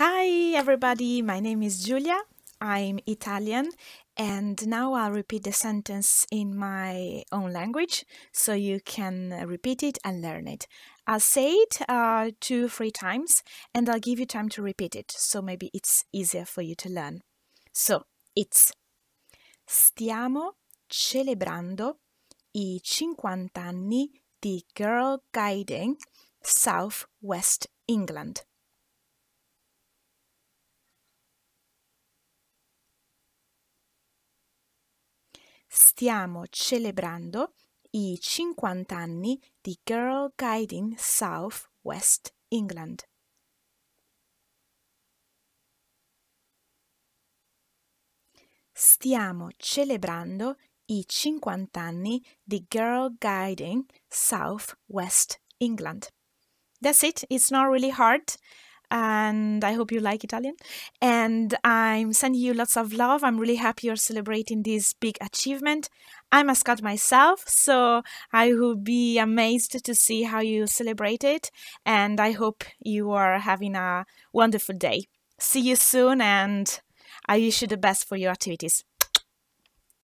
Hi, everybody. My name is Giulia. I'm Italian, and now I'll repeat the sentence in my own language so you can repeat it and learn it. I'll say it uh, two, three times, and I'll give you time to repeat it so maybe it's easier for you to learn. So, it's Stiamo celebrando i 50 anni di Girl Guiding Southwest England. stiamo celebrando i 50 anni di Girl Guiding South West England. Stiamo celebrando i 50 anni di Girl Guiding South West England. That's it, it's not really hard. and I hope you like Italian. And I'm sending you lots of love. I'm really happy you're celebrating this big achievement. I'm a Scot myself, so I will be amazed to see how you celebrate it. And I hope you are having a wonderful day. See you soon, and I wish you the best for your activities.